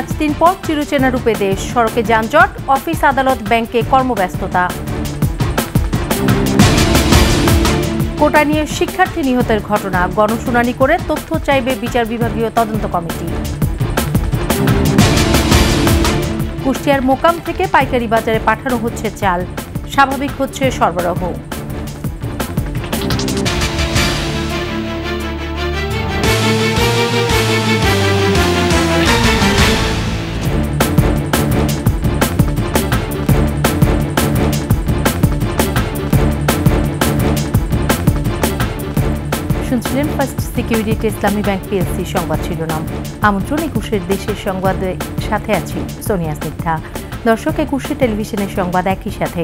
পাঁচ দিন পর চিরচেনা রূপে দেশ সড়কে যানজট অফিস আদালত ব্যাংকে কর্মব্যস্ততা কোটা নিয়ে শিক্ষার্থী নিহতের ঘটনা গণশুনানি করে তথ্য চাইবে বিচার বিভাগীয় তদন্ত কমিটি কুষ্টিয়ার মোকাম থেকে পাইকারি বাজারে পাঠানো হচ্ছে চাল স্বাভাবিক হচ্ছে সরবরাহ শুনছিলেন First Security Islami Bank PLC সংবাদ শিরোনাম আমন্ত্রণ একুশের দেশের সংবাদের সাথে আছি সোনিয়া সিদ্ধা দর্শক একুশে টেলিভিশনের সংবাদ একই সাথে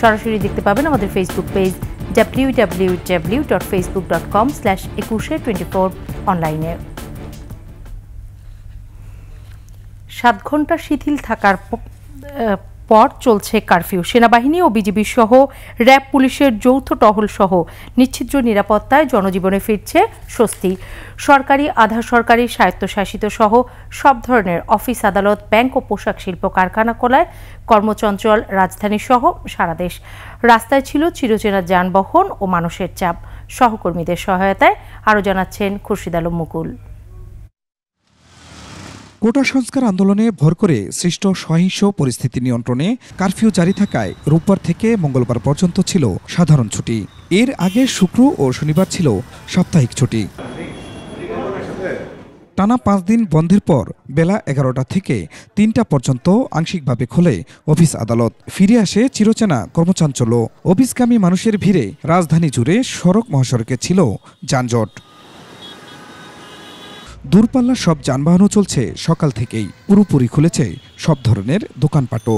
সরাসরি দেখতে পাবেন আমাদের Facebook page W W W dot Facebook dot com slash Ekushey twenty four অনলাইনে সাত ঘন্টা শিথিল থাকার পর চলছে কারফিউ সেনাবাহিনী ও বিজিবি সহ র্যাব পুলিশের যৌথ টহল সহ নিচ্ছিদ্র নিরাপত্তায় জনজীবনে ফিরছে স্বস্তি সরকারি আধা সরকারি স্বায়ত্তশাসিত সহ সব ধরনের অফিস আদালত ব্যাংক ও পোশাক শিল্প কারখানা কোলায় কর্মচঞ্চল রাজধানী সহ সারাদেশ রাস্তায় ছিল চিরচেনা যানবাহন ও মানুষের চাপ সহকর্মীদের সহায়তায় আরও জানাচ্ছেন খুরশিদ আলম মুকুল কোটা সংস্কার আন্দোলনে ভর করে সৃষ্ট সহিংস পরিস্থিতি নিয়ন্ত্রণে কারফিউ জারি থাকায় রোববার থেকে মঙ্গলবার পর্যন্ত ছিল সাধারণ ছুটি এর আগে শুক্র ও শনিবার ছিল সাপ্তাহিক ছুটি টানা পাঁচ দিন বন্ধের পর বেলা এগারোটা থেকে তিনটা পর্যন্ত আংশিকভাবে খোলে অফিস আদালত ফিরে আসে চিরচেনা কর্মচাঞ্চল্য অফিসগামী মানুষের ভিড়ে রাজধানী জুড়ে সড়ক মহাসড়কে ছিল যানজট দূরপাল্লার সব যানবাহনও চলছে সকাল থেকেই পুরোপুরি খুলেছে সব ধরনের দোকানপাটও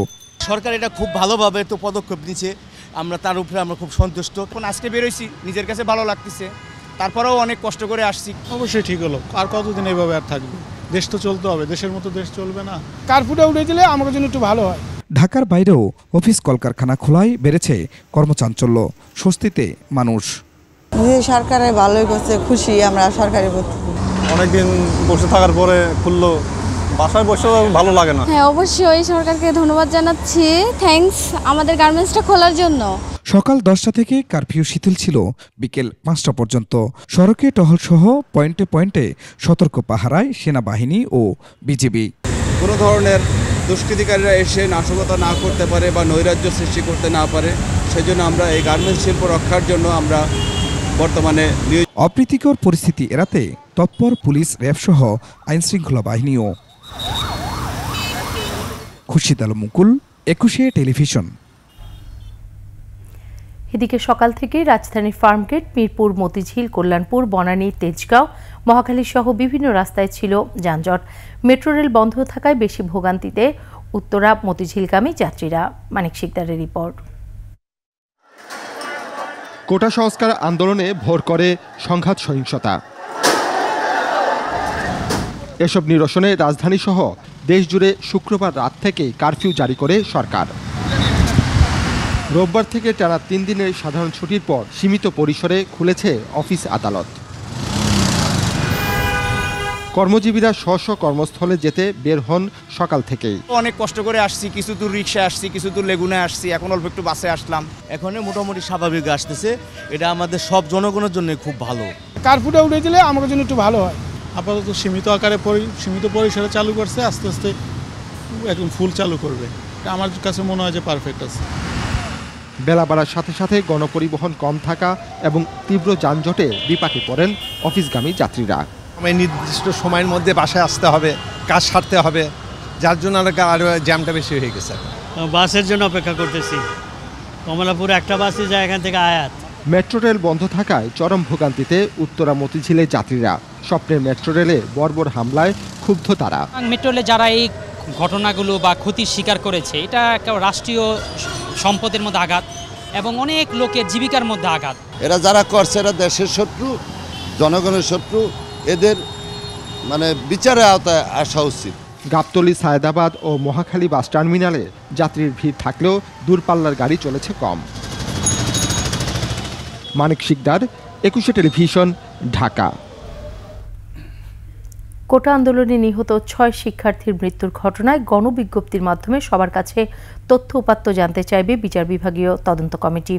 সরকার এটা খুব ভালোভাবে তো পদক্ষেপ নিচ্ছে আমরা তার উপরে আমরা খুব সন্তুষ্ট এখন আজকে বেরোইছি নিজের কাছে ভালো লাগতেছে তারপরেও অনেক কষ্ট করে আসছি অবশ্যই ঠিক হলো আর কতদিন এইভাবে আর থাকবে দেশ তো চলতে হবে দেশের মতো দেশ চলবে না কার্ফুটা উঠে দিলে আমাদের জন্য একটু ভালো হয় ঢাকার বাইরেও অফিস কলকারখানা খোলায় বেড়েছে কর্মচাঞ্চল্য স্বস্তিতে মানুষ সরকারে ভালোই করছে খুশি আমরা সরকারি অনেকদিন বসে থাকার পরে খুললো বাসায় বসে ভালো লাগে না হ্যাঁ অবশ্যই সরকারকে ধন্যবাদ জানাচ্ছি থ্যাঙ্কস আমাদের গার্মেন্টসটা খোলার জন্য সকাল দশটা থেকে কারফিউ শিথিল ছিল বিকেল পাঁচটা পর্যন্ত সড়কে সহ পয়েন্টে পয়েন্টে সতর্ক পাহারায় সেনাবাহিনী ও বিজিবি কোনো ধরনের দুষ্কৃতিকারীরা এসে নাশকতা না করতে পারে বা নৈরাজ্য সৃষ্টি করতে না পারে সেই জন্য আমরা এই গার্মেন্টস শিল্প রক্ষার জন্য আমরা বর্তমানে অপ্রীতিকর পরিস্থিতি এড়াতে তৎপর পুলিশ র্যাবসহ আইনশৃঙ্খলা বাহিনীও খুশিদ আলম মুকুল একুশে টেলিভিশন এদিকে সকাল থেকে রাজধানীর ফার্মগেট মিরপুর মতিঝিল কল্যাণপুর বনানী তেজগাঁও মহাখালী সহ বিভিন্ন রাস্তায় ছিল যানজট মেট্রো রেল বন্ধ থাকায় বেশি ভোগান্তিতে উত্তরা মতিঝিলগামী যাত্রীরা মানিক শিকদারের রিপোর্ট কোটা সংস্কার আন্দোলনে ভোর করে সংঘাত সহিংসতা এসব নিরসনে রাজধানীসহ দেশজুড়ে শুক্রবার রাত থেকে কারফিউ জারি করে সরকার রোববার থেকে টানা তিন দিনের সাধারণ ছুটির পর সীমিত পরিসরে খুলেছে অফিস আদালত কর্মজীবীরা স্ব স্ব কর্মস্থলে যেতে বের হন সকাল থেকেই অনেক কষ্ট করে আসছি কিছু দূর রিক্সায় আসছি কিছু দূর লেগুনে আসছি এখন অল্প একটু বাসে আসলাম এখন মোটামুটি স্বাভাবিক আসতেছে এটা আমাদের সব জনগণের জন্য খুব ভালো কার্ফিউটা উঠে দিলে আমাদের জন্য একটু ভালো হয় আপাতত সীমিত আকারে সীমিত পরিসরে চালু করছে আস্তে আস্তে একদম ফুল চালু করবে আমার কাছে মনে হয় যে পারফেক্ট আছে বেলা বাড়ার সাথে সাথে গণপরিবহন কম থাকা এবং তীব্র যানজটে বিপাকে পড়েন অফিসগামী যাত্রীরা আমি নির্দিষ্ট সময়ের মধ্যে বাসায় আসতে হবে কাজ সারতে হবে যার জন্য আরও জ্যামটা বেশি হয়ে গেছে বাসের জন্য অপেক্ষা করতেছি কমলাপুর একটা বাসে যায় এখান থেকে আয়াত মেট্রো রেল বন্ধ থাকায় চরম ভোগান্তিতে উত্তরা মতিঝিলে যাত্রীরা স্বপ্নের মেট্রো রেলে বর্বর হামলায় ক্ষুব্ধ তারা মেট্রো রেলে যারা এই ঘটনাগুলো বা ক্ষতির স্বীকার করেছে এটা একটা রাষ্ট্রীয় সম্পদের মধ্যে আঘাত এবং অনেক লোকের জীবিকার মধ্যে আঘাত এরা যারা করছে এরা দেশের শত্রু জনগণের শত্রু এদের মানে বিচারে আওতায় আসা উচিত গাবতলি সায়দাবাদ ও মহাখালী বাস টার্মিনালে যাত্রীর ভিড় থাকলেও দূরপাল্লার গাড়ি চলেছে কম মানিক শিকদার একুশে টেলিভিশন ঢাকা কোটা আন্দোলনে নিহত ছয় শিক্ষার্থীর মৃত্যুর ঘটনায় গণবিজ্ঞপ্তির মাধ্যমে সবার কাছে তথ্য উপাত্ত জানতে চাইবে বিচার বিভাগীয় তদন্ত কমিটি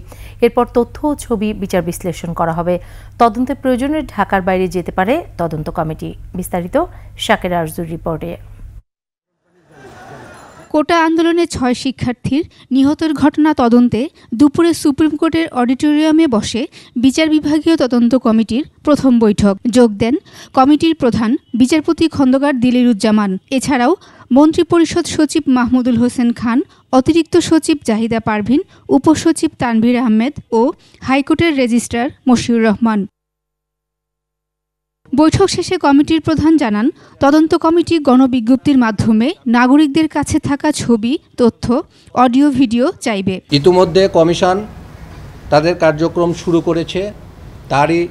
এরপর তথ্য ও ছবি বিচার বিশ্লেষণ করা হবে তদন্তের প্রয়োজনে ঢাকার বাইরে যেতে পারে তদন্ত কমিটি বিস্তারিত শাকের আরজুর রিপোর্টে কোটা আন্দোলনে ছয় শিক্ষার্থীর নিহতের ঘটনা তদন্তে দুপুরে সুপ্রিম কোর্টের অডিটোরিয়ামে বসে বিচার বিভাগীয় তদন্ত কমিটির প্রথম বৈঠক যোগ দেন কমিটির প্রধান বিচারপতি খন্দকার দিলিরুজ্জামান এছাড়াও মন্ত্রিপরিষদ সচিব মাহমুদুল হোসেন খান অতিরিক্ত সচিব জাহিদা পারভিন উপসচিব তানভীর আহমেদ ও হাইকোর্টের রেজিস্ট্রার মশিউর রহমান বৈঠক শেষে কমিটির প্রধান জানান তদন্ত কমিটি গণবিজ্ঞপ্তির মাধ্যমে নাগরিকদের কাছে থাকা ছবি তথ্য অডিও ভিডিও চাইবে ইতিমধ্যে কমিশন তাদের কার্যক্রম শুরু করেছে তারই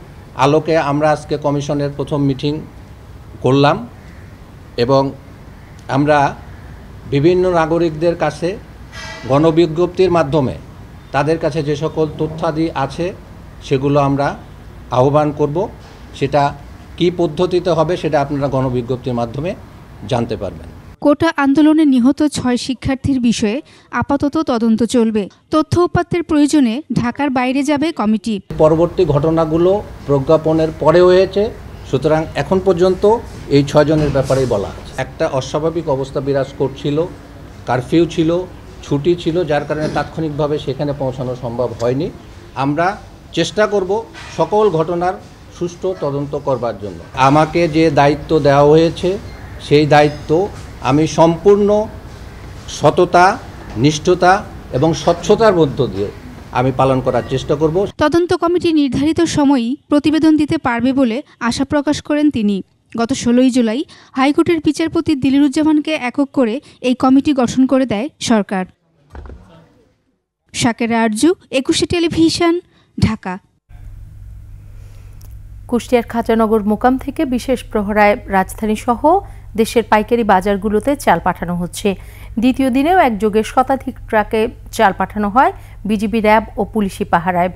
আলোকে আমরা আজকে কমিশনের প্রথম মিটিং করলাম এবং আমরা বিভিন্ন নাগরিকদের কাছে গণবিজ্ঞপ্তির মাধ্যমে তাদের কাছে যে সকল তথ্যাদি আছে সেগুলো আমরা আহ্বান করব সেটা কি পদ্ধতিতে হবে সেটা আপনারা গণবিজ্ঞপ্তির মাধ্যমে জানতে পারবেন কোটা আন্দোলনে নিহত ছয় শিক্ষার্থীর বিষয়ে আপাতত তদন্ত চলবে তথ্য উপাত্তের প্রয়োজনে ঢাকার বাইরে যাবে কমিটি পরবর্তী ঘটনাগুলো প্রজ্ঞাপনের পরে হয়েছে সুতরাং এখন পর্যন্ত এই ছয়জনের ব্যাপারেই বলা একটা অস্বাভাবিক অবস্থা বিরাজ করছিল কারফিউ ছিল ছুটি ছিল যার কারণে তাৎক্ষণিকভাবে সেখানে পৌঁছানো সম্ভব হয়নি আমরা চেষ্টা করব সকল ঘটনার সুষ্ঠু তদন্ত করবার জন্য আমাকে যে দায়িত্ব দেওয়া হয়েছে সেই দায়িত্ব আমি সম্পূর্ণ সততা নিষ্ঠতা এবং স্বচ্ছতার মধ্য দিয়ে আমি পালন করার চেষ্টা করব তদন্ত কমিটি নির্ধারিত সময়ই প্রতিবেদন দিতে পারবে বলে আশা প্রকাশ করেন তিনি গত ষোলোই জুলাই হাইকোর্টের বিচারপতি দিলিরুজ্জামানকে একক করে এই কমিটি গঠন করে দেয় সরকার সাকের আরজু একুশে টেলিভিশন ঢাকা কুষ্টিয়ার খাঁচানগর মোকাম থেকে বিশেষ প্রহরায় রাজধানীসহ দেশের পাইকারি বাজারগুলোতে চাল পাঠানো হচ্ছে দ্বিতীয় দিনেও একযোগে শতাধিক ট্রাকে চাল পাঠানো হয় বিজিবি র্যাব ও পুলিশি পাহারায়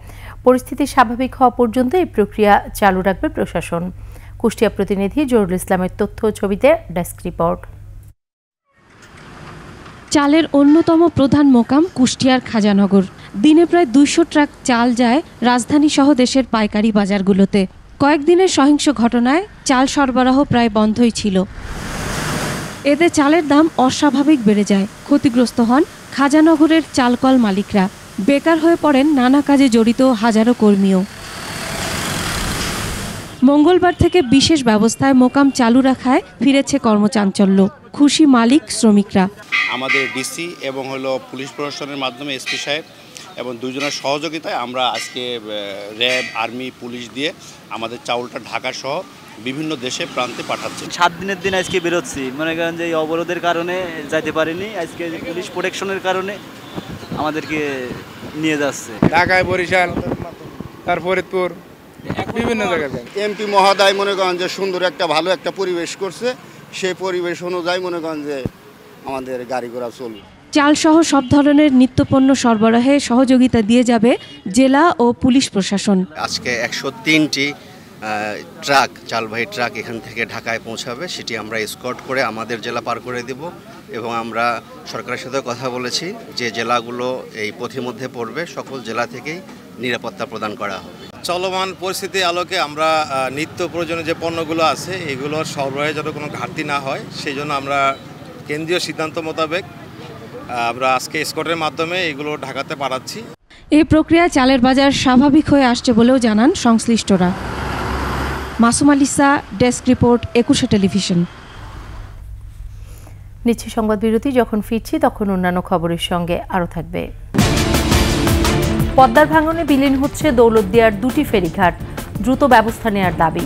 পরিস্থিতি স্বাভাবিক হওয়া পর্যন্ত এই প্রক্রিয়া চালু রাখবে প্রশাসন কুষ্টিয়া প্রতিনিধি জরুল ইসলামের তথ্য ছবিতে ডেস্ক রিপোর্ট চালের অন্যতম প্রধান মোকাম কুষ্টিয়ার খাজানগর দিনে প্রায় দুইশো ট্রাক চাল যায় রাজধানী সহ দেশের পাইকারি বাজারগুলোতে কয়েকদিনের সহিংস ঘটনায় চাল সরবরাহ প্রায় বন্ধই ছিল এতে চালের দাম অস্বাভাবিক বেড়ে যায় ক্ষতিগ্রস্ত হন খাজানগরের চালকল মালিকরা বেকার হয়ে পড়েন নানা কাজে জড়িত হাজারো কর্মীও মঙ্গলবার থেকে বিশেষ ব্যবস্থায় মোকাম চালু রাখায় ফিরেছে কর্মচাঞ্চল্য খুশি মালিক শ্রমিকরা আমাদের ডিসি এবং হলো পুলিশ প্রশাসনের মাধ্যমে এসপি সাহেব এবং দুজনের সহযোগিতায় আমরা আজকে র্যাব আর্মি পুলিশ দিয়ে আমাদের চাউলটা ঢাকা সহ বিভিন্ন দেশে প্রান্তে পাঠাচ্ছে সাত দিনের দিন আজকে বেরোচ্ছি মনে করেন যে অবরোধের কারণে যাইতে পারিনি আজকে পুলিশ প্রোটেকশনের কারণে আমাদেরকে নিয়ে যাচ্ছে ঢাকায় বরিশাল তার ফরিদপুর বিভিন্ন জায়গায় এমপি মহাদায় মনে করেন যে সুন্দর একটা ভালো একটা পরিবেশ করছে সেই পরিবেশ অনুযায়ী মনে করেন যে আমাদের গাড়ি ঘোড়া চলবে চালসহ সব ধরনের নিত্যপণ্য সরবরাহে সহযোগিতা দিয়ে যাবে জেলা ও পুলিশ প্রশাসন আজকে একশো তিনটি ট্রাক চালবাহী ট্রাক এখান থেকে ঢাকায় পৌঁছাবে সেটি আমরা স্কট করে আমাদের জেলা পার করে দিব এবং আমরা সরকারের সাথে কথা বলেছি যে জেলাগুলো এই পথিমধ্যে পড়বে সকল জেলা থেকেই নিরাপত্তা প্রদান করা হবে চলমান পরিস্থিতি আলোকে আমরা নিত্য প্রয়োজনীয় যে পণ্যগুলো আছে এগুলোর সরবরাহে যাতে কোনো ঘাটতি না হয় সেই জন্য আমরা কেন্দ্রীয় সিদ্ধান্ত মোতাবেক আমরা আজকে স্কটের মাধ্যমে এগুলো ঢাকাতে পাঠাচ্ছি এই প্রক্রিয়ায় চালের বাজার স্বাভাবিক হয়ে আসছে বলেও জানান সংশ্লিষ্টরা Masum Alisa desk report Ekushey television নিচ্ছি সংবাদ বিরতি যখন ফিরছি তখন অন্যান্য খবরের সঙ্গে আরও থাকবে পদ্মার ভাঙনে বিলীন হচ্ছে দৌলতদিয়ার দুটি ফেরিঘাট দ্রুত ব্যবস্থা নেওয়ার দাবি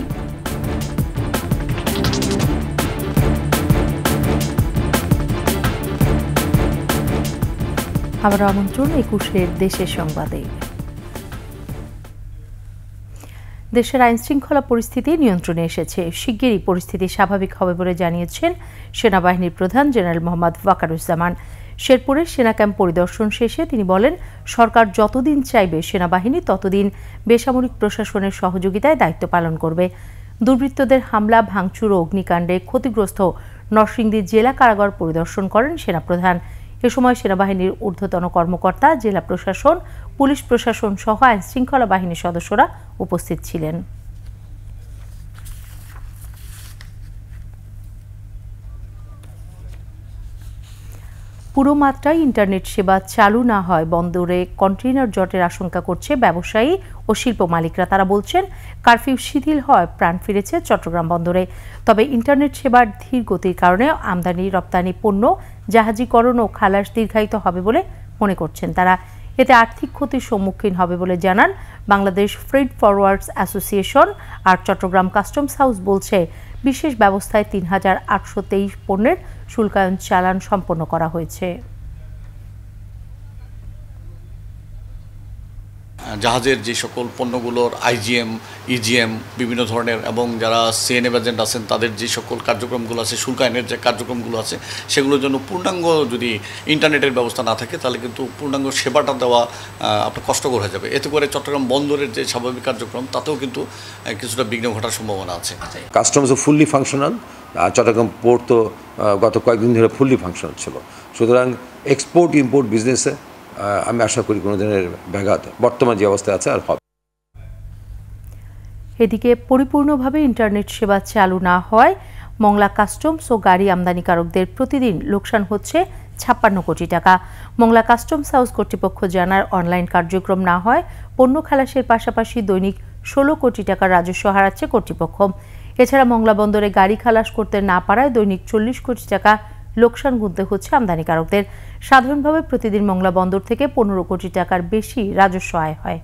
আবার আমন্ত্রণ একুশের দেশের সংবাদে দেশের আইন শৃঙ্খলা পরিস্থিতি নিয়ন্ত্রণে এসেছে শিগগিরই পরিস্থিতি স্বাভাবিক হবে বলে জানিয়েছেন সেনাবাহিনীর প্রধান জেনারেল মোহাম্মদ ওয়াকারুজ্জামান শেরপুরে সেনা ক্যাম্প পরিদর্শন শেষে তিনি বলেন সরকার যতদিন চাইবে সেনাবাহিনী ততদিন বেসামরিক প্রশাসনের সহযোগিতায় দায়িত্ব পালন করবে দুর্বৃত্তদের হামলা ভাঙচুর ও অগ্নিকাণ্ডে ক্ষতিগ্রস্ত নরসিংদী জেলা কারাগার পরিদর্শন করেন সেনাপ্রধান প্রধান এ সময় সেনাবাহিনীর ঊর্ধ্বতন কর্মকর্তা জেলা প্রশাসন পুলিশ প্রশাসন সহ শৃঙ্খলা বাহিনীর সদস্যরা উপস্থিত ছিলেন পুরো মাত্রায় ইন্টারনেট সেবা চালু না হয় বন্দরে কন্টেইনার জটের আশঙ্কা করছে ব্যবসায়ী ও শিল্প মালিকরা তারা বলছেন কারফিউ শিথিল হয় প্রাণ ফিরেছে চট্টগ্রাম বন্দরে তবে ইন্টারনেট সেবার ধীর গতির কারণে আমদানি রপ্তানি পণ্য জাহাজীকরণ ও খালাস দীর্ঘায়িত হবে বলে মনে করছেন তারা এতে আর্থিক ক্ষতির সম্মুখীন হবে বলে জানান বাংলাদেশ ফ্রিড ফরওয়ার্ডস অ্যাসোসিয়েশন আর চট্টগ্রাম কাস্টমস হাউস বলছে বিশেষ ব্যবস্থায় তিন হাজার আটশো তেইশ পণ্যের শুল্কায়ন চালান সম্পন্ন করা হয়েছে জাহাজের যে সকল পণ্যগুলোর আইজিএম ইজিএম বিভিন্ন ধরনের এবং যারা সিএনএফ এজেন্ট আছেন তাদের যে সকল কার্যক্রমগুলো আছে শুল্ক আইনের যে কার্যক্রমগুলো আছে সেগুলোর জন্য পূর্ণাঙ্গ যদি ইন্টারনেটের ব্যবস্থা না থাকে তাহলে কিন্তু পূর্ণাঙ্গ সেবাটা দেওয়া আপনার কষ্টকর হয়ে যাবে এতে করে চট্টগ্রাম বন্দরের যে স্বাভাবিক কার্যক্রম তাতেও কিন্তু কিছুটা বিঘ্ন ঘটার সম্ভাবনা আছে customs fully functional Chattogram port তো গত কয়েকদিন ধরে ফুললি ফাংশনাল ছিল সুতরাং এক্সপোর্ট ইম্পোর্ট বিজনেসে আমি আশা করি কোনো দিনের ব্যাঘাত বর্তমান যে অবস্থায় আছে আর হবে এদিকে পরিপূর্ণভাবে ইন্টারনেট সেবা চালু না হওয়ায় মংলা কাস্টমস ও গাড়ি আমদানিকারকদের প্রতিদিন লোকসান হচ্ছে ছাপ্পান্ন কোটি টাকা মংলা কাস্টমস হাউস কর্তৃপক্ষ জানার অনলাইন কার্যক্রম না হয় পণ্য খালাসের পাশাপাশি দৈনিক ষোলো কোটি টাকা রাজস্ব হারাচ্ছে কর্তৃপক্ষ এছাড়া মংলা বন্দরে গাড়ি খালাস করতে না পারায় দৈনিক চল্লিশ কোটি টাকা লোকসান গুনতে হচ্ছে আমদানিকারকদের সাধারণভাবে প্রতিদিন মংলা বন্দর থেকে পনেরো কোটি টাকার বেশি রাজস্ব আয় হয়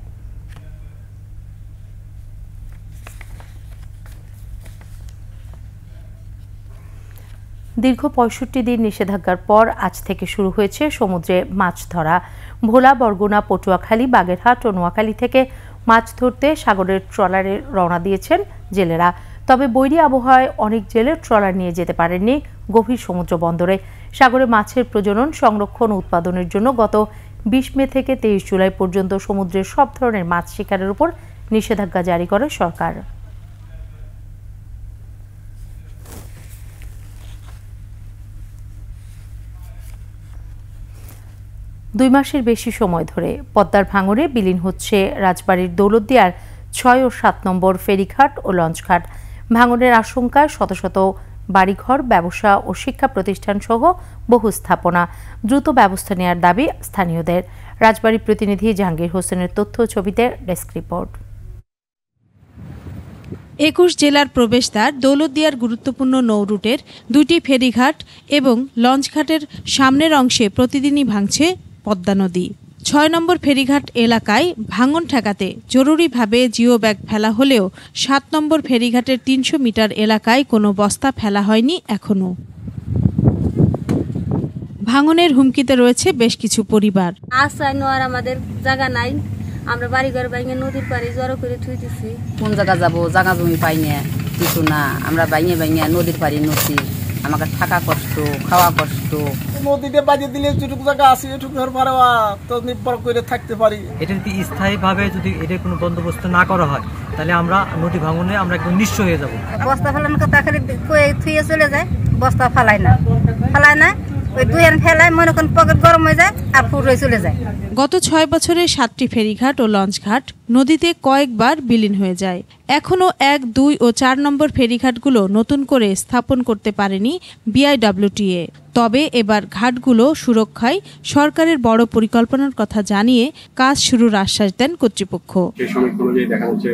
দীর্ঘ পঁয়ষট্টি দিন নিষেধাজ্ঞার পর আজ থেকে শুরু হয়েছে সমুদ্রে মাছ ধরা ভোলা বরগুনা পটুয়াখালী বাগেরহাট ও নোয়াখালী থেকে মাছ ধরতে সাগরের ট্রলারে রওনা দিয়েছেন জেলেরা তবে বৈরী আবহাওয়ায় অনেক জেলের ট্রলার নিয়ে যেতে পারেননি গভীর সমুদ্র বন্দরে সাগরে মাছের প্রজনন সংরক্ষণ ও উৎপাদনের জন্য গত বিশ মে থেকে তেইশ জুলাই পর্যন্ত সমুদ্রের সব ধরনের মাছ শিকারের উপর নিষেধাজ্ঞা জারি করে সরকার দুই মাসের বেশি সময় ধরে পদ্মার ভাঙরে বিলীন হচ্ছে রাজবাড়ির দৌলতদিয়ার ছয় ও সাত নম্বর ফেরিঘাট ও লঞ্চঘাট ভাঙনের আশঙ্কায় শত শত বাড়িঘর ব্যবসা ও শিক্ষা প্রতিষ্ঠান সহ বহু স্থাপনা দ্রুত ব্যবস্থা নেয়ার দাবি স্থানীয়দের রাজবাড়ী প্রতিনিধি জাহাঙ্গীর হোসেনের তথ্য ছবিতে ডেস্ক রিপোর্ট একুশ জেলার প্রবেশদ্বার দৌলতদিয়ার গুরুত্বপূর্ণ নৌরুটের দুটি ফেরিঘাট এবং লঞ্চঘাটের সামনের অংশে প্রতিদিনই ভাঙছে পদ্মা নদী ছয় নম্বর ফেরিঘাট এলাকায় ভাঙন ঠেকাতে জরুরিভাবে জিও ব্যাগ ফেলা হলেও সাত নম্বর ফেরিঘাটের তিনশো মিটার এলাকায় কোনো বস্তা ফেলা হয়নি এখনও ভাঙনের হুমকিতে রয়েছে বেশ কিছু পরিবার আশ্রয় নেওয়ার আমাদের জায়গা নাই আমরা বাড়ি ঘর ভাঙে নদীর পাড়ে জড়ো করে থুই দিছি কোন জায়গা যাবো জায়গা জমি পাই কিছু না আমরা ভাঙে ভাঙে নদীর পাড়ে নদী আমাকে থাকা কষ্ট খাওয়া কষ্ট নদীতে বাজে দিলে যেটুকু জায়গা আছে এটুকু ঘর ভাড়া তো নির্ভর করে থাকতে পারি এটা যদি স্থায়ীভাবে যদি এটা কোনো বন্দোবস্ত না করা হয় তাহলে আমরা নদী ভাঙনে আমরা একদম নিঃস্ব হয়ে যাব বস্তা কথা খালি থুয়ে চলে যায় বস্তা ফালায় না ফালাই না গত ছয় বছরে সাতটি ফেরিঘাট ও লঞ্চঘাট নদীতে কয়েকবার বিলীন হয়ে যায় এখনও এক দুই ও চার নম্বর ফেরিঘাটগুলো নতুন করে স্থাপন করতে পারেনি বিআইডব্লিউটিএ তবে এবার ঘাটগুলো সুরক্ষায় সরকারের বড় পরিকল্পনার কথা জানিয়ে কাজ শুরুর আশ্বাস দেন কর্তৃপক্ষ দেখা যাচ্ছে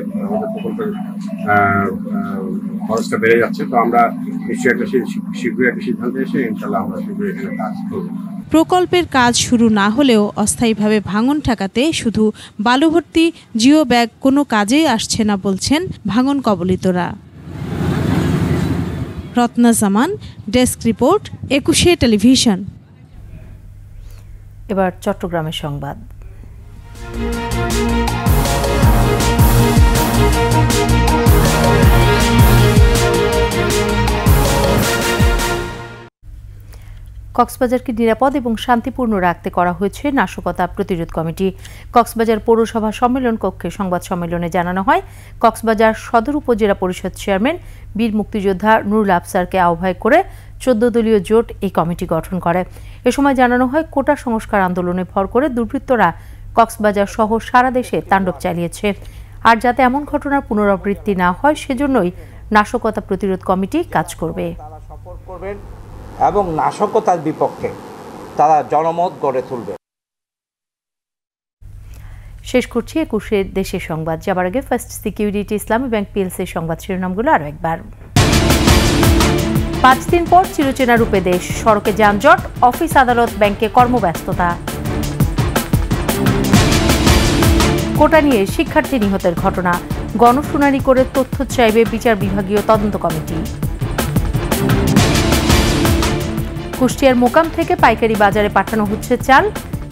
খরচটা বেড়ে যাচ্ছে তো আমরা নিশ্চয়ই একটা শীঘ্রই একটা সিদ্ধান্ত এসে ইনশাল্লাহ আমরা শীঘ্রই এখানে কাজ করবো প্রকল্পের কাজ শুরু না হলেও অস্থায়ীভাবে ভাঙন ঠেকাতে শুধু বালুভর্তি জিও ব্যাগ কোনো কাজেই আসছে না বলছেন ভাঙন কবলিতরা Ratna Jaman desk report Ekushey television এবার চট্টগ্রামের সংবাদ কক্সবাজারকে নিরাপদ এবং শান্তিপূর্ণ রাখতে করা হয়েছে নাশকতা প্রতিরোধ কমিটি কক্সবাজার পৌরসভা সম্মেলন কক্ষে সংবাদ সম্মেলনে জানানো হয় কক্সবাজার সদর উপজেলা পরিষদ চেয়ারম্যান বীর মুক্তিযোদ্ধা নুরুল আফসারকে আহ্বায়ক করে চোদ্দ দলীয় জোট এই কমিটি গঠন করে এ সময় জানানো হয় কোটা সংস্কার আন্দোলনে ভর করে দুর্বৃত্তরা কক্সবাজার সহ সারা দেশে তাণ্ডব চালিয়েছে আর যাতে এমন ঘটনার পুনরাবৃত্তি না হয় সেজন্যই নাশকতা প্রতিরোধ কমিটি কাজ করবে এবং নাশকতার বিপক্ষে তারা জনমত গড়ে তুলবে শেষ করছি একুশে দেশের সংবাদ যাবার আগে ফার্স্ট সিকিউরিটি ইসলামী ব্যাংক পিএলসির সংবাদ শিরোনামগুলো আরও একবার পাঁচ দিন পর চিরচেনা রূপে দেশ সড়কে যানজট অফিস আদালত ব্যাংকে কর্মব্যস্ততা কোটা নিয়ে শিক্ষার্থী নিহতের ঘটনা গণশুনানি করে তথ্য চাইবে বিচার বিভাগীয় তদন্ত কমিটি কুষ্টিয়ার মোকাম থেকে পাইকারি বাজারে পাঠানো হচ্ছে চাল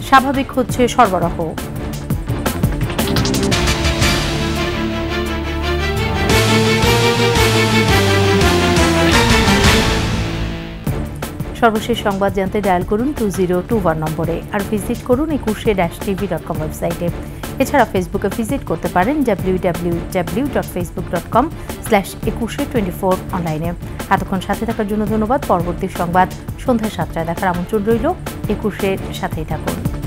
স্বাভাবিক হচ্ছে সরবরাহ সর্বশেষ সংবাদ জানতে ডায়াল করুন টু জিরো টু ওয়ান নম্বরে আর ভিজিট করুন একুশে ড্যাশ টিভি ডট কম ওয়েবসাইটে এছাড়া ফেসবুকে ভিজিট করতে পারেন www.facebook.com W dot Facebook dot com slash Ekushey twenty four অনলাইনে এতক্ষণ সাথে থাকার জন্য ধন্যবাদ পরবর্তী সংবাদ সন্ধ্যা সাতটায় দেখার আমন্ত্রণ রইল একুশের সাথেই থাকুন